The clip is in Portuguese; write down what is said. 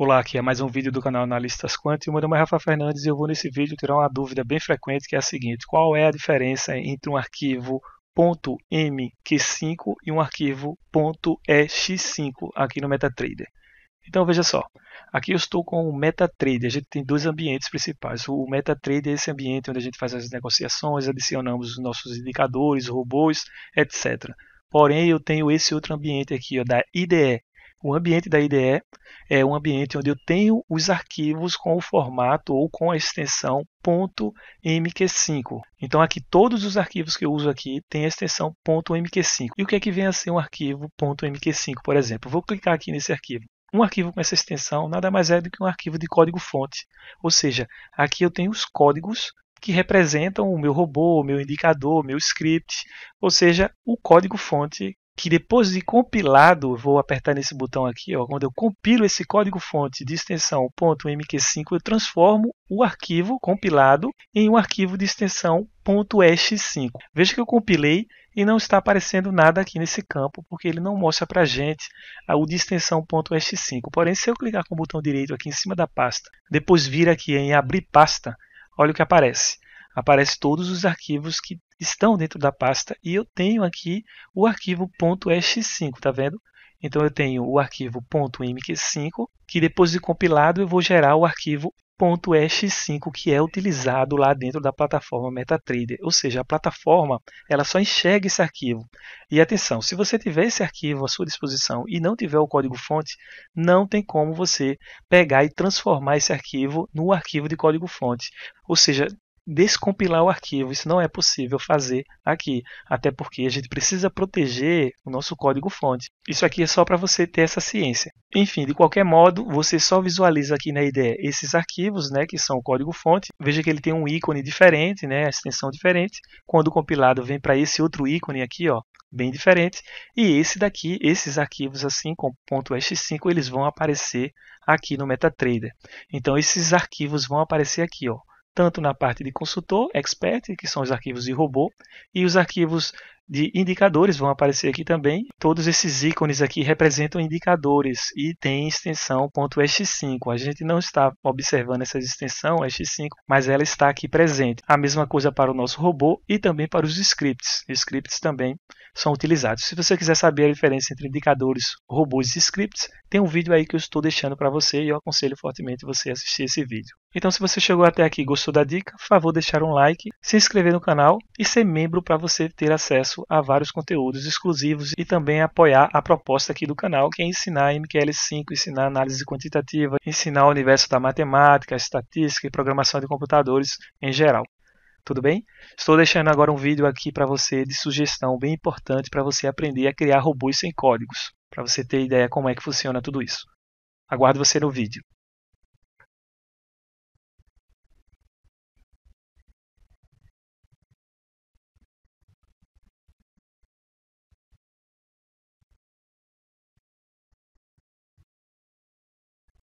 Olá, aqui é mais um vídeo do canal Analistas Quanti. Meu nome é Rafa Fernandes e eu vou nesse vídeo tirar uma dúvida bem frequente que é a seguinte: qual é a diferença entre um arquivo .mq5 e um arquivo .ex5 aqui no MetaTrader? Então veja só, aqui eu estou com o MetaTrader, a gente tem dois ambientes principais. O MetaTrader é esse ambiente onde a gente faz as negociações, adicionamos os nossos indicadores, robôs, etc. Porém, eu tenho esse outro ambiente aqui, ó, da IDE, o ambiente da IDE é um ambiente onde eu tenho os arquivos com o formato ou com a extensão .mq5. Então aqui todos os arquivos que eu uso aqui têm a extensão .mq5. E o que é que vem a ser um arquivo .mq5, por exemplo? Vou clicar aqui nesse arquivo. Um arquivo com essa extensão nada mais é do que um arquivo de código-fonte. Ou seja, aqui eu tenho os códigos que representam o meu robô, o meu indicador, o meu script, ou seja, o código-fonte que depois de compilado, vou apertar nesse botão aqui, ó, quando eu compilo esse código-fonte de extensão .mq5, eu transformo o arquivo compilado em um arquivo de extensão .exe5. Veja que eu compilei e não está aparecendo nada aqui nesse campo, porque ele não mostra para a gente o de extensão .exe5. Porém, se eu clicar com o botão direito aqui em cima da pasta, depois vir aqui em abrir pasta, olha o que aparece. Aparece todos os arquivos que estão dentro da pasta e eu tenho aqui o arquivo .ex5, tá vendo? Então eu tenho o arquivo .mq5, que depois de compilado eu vou gerar o arquivo .ex5 que é utilizado lá dentro da plataforma MetaTrader, ou seja, a plataforma ela só enxerga esse arquivo. E atenção, se você tiver esse arquivo à sua disposição e não tiver o código-fonte, não tem como você pegar e transformar esse arquivo no arquivo de código-fonte. Ou seja, descompilar o arquivo. Isso não é possível fazer aqui, até porque a gente precisa proteger o nosso código-fonte. Isso aqui é só para você ter essa ciência. Enfim, de qualquer modo, você só visualiza aqui na IDE esses arquivos, né, que são o código-fonte. Veja que ele tem um ícone diferente, né, a extensão diferente. Quando compilado, vem para esse outro ícone aqui, ó, bem diferente. E esse daqui, esses arquivos assim com h 5 eles vão aparecer aqui no MetaTrader. Então esses arquivos vão aparecer aqui, ó, tanto na parte de consultor, expert, que são os arquivos de robô, e os arquivos de indicadores vão aparecer aqui também. Todos esses ícones aqui representam indicadores e tem extensão .x5. A gente não está observando essa extensão x5, mas ela está aqui presente. A mesma coisa para o nosso robô e também para os scripts. Scripts também são utilizados. Se você quiser saber a diferença entre indicadores, robôs e scripts, tem um vídeo aí que eu estou deixando para você e eu aconselho fortemente você assistir esse vídeo. Então, se você chegou até aqui e gostou da dica, favor deixar um like, se inscrever no canal e ser membro para você ter acesso a vários conteúdos exclusivos e também apoiar a proposta aqui do canal, que é ensinar MQL5, ensinar análise quantitativa, ensinar o universo da matemática, estatística e programação de computadores em geral. Tudo bem? Estou deixando agora um vídeo aqui para você de sugestão bem importante para você aprender a criar robôs sem códigos, para você ter ideia como é que funciona tudo isso. Aguardo você no vídeo.